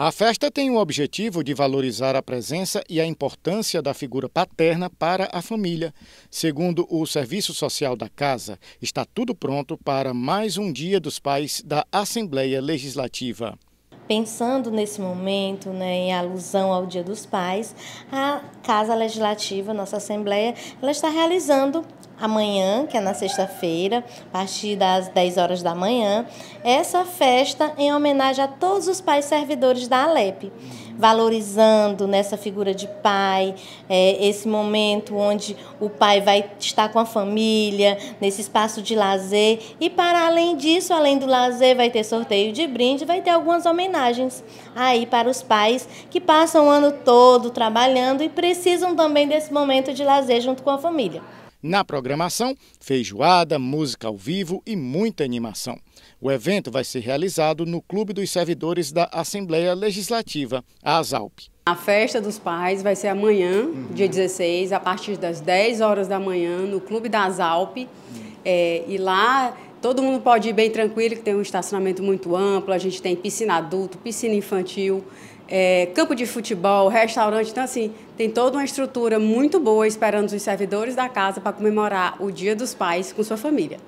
A festa tem o objetivo de valorizar a presença e a importância da figura paterna para a família. Segundo o Serviço Social da Casa, está tudo pronto para mais um Dia dos Pais da Assembleia Legislativa. Pensando nesse momento, né, em alusão ao Dia dos Pais, a Casa Legislativa, nossa Assembleia, ela está realizando amanhã, que é na sexta-feira, a partir das 10 horas da manhã, essa festa em homenagem a todos os pais servidores da Alep valorizando nessa figura de pai, é, esse momento onde o pai vai estar com a família, nesse espaço de lazer. E para além disso, além do lazer, vai ter sorteio de brinde, vai ter algumas homenagens aí para os pais que passam o ano todo trabalhando e precisam também desse momento de lazer junto com a família. Na programação, feijoada, música ao vivo e muita animação. O evento vai ser realizado no Clube dos Servidores da Assembleia Legislativa, a ASALP. A festa dos pais vai ser amanhã, uhum. dia 16, a partir das 10 horas da manhã, no Clube da ASALP. Uhum. É, e lá Todo mundo pode ir bem tranquilo, que tem um estacionamento muito amplo, a gente tem piscina adulto, piscina infantil, é, campo de futebol, restaurante. Então, assim, tem toda uma estrutura muito boa esperando os servidores da casa para comemorar o Dia dos Pais com sua família.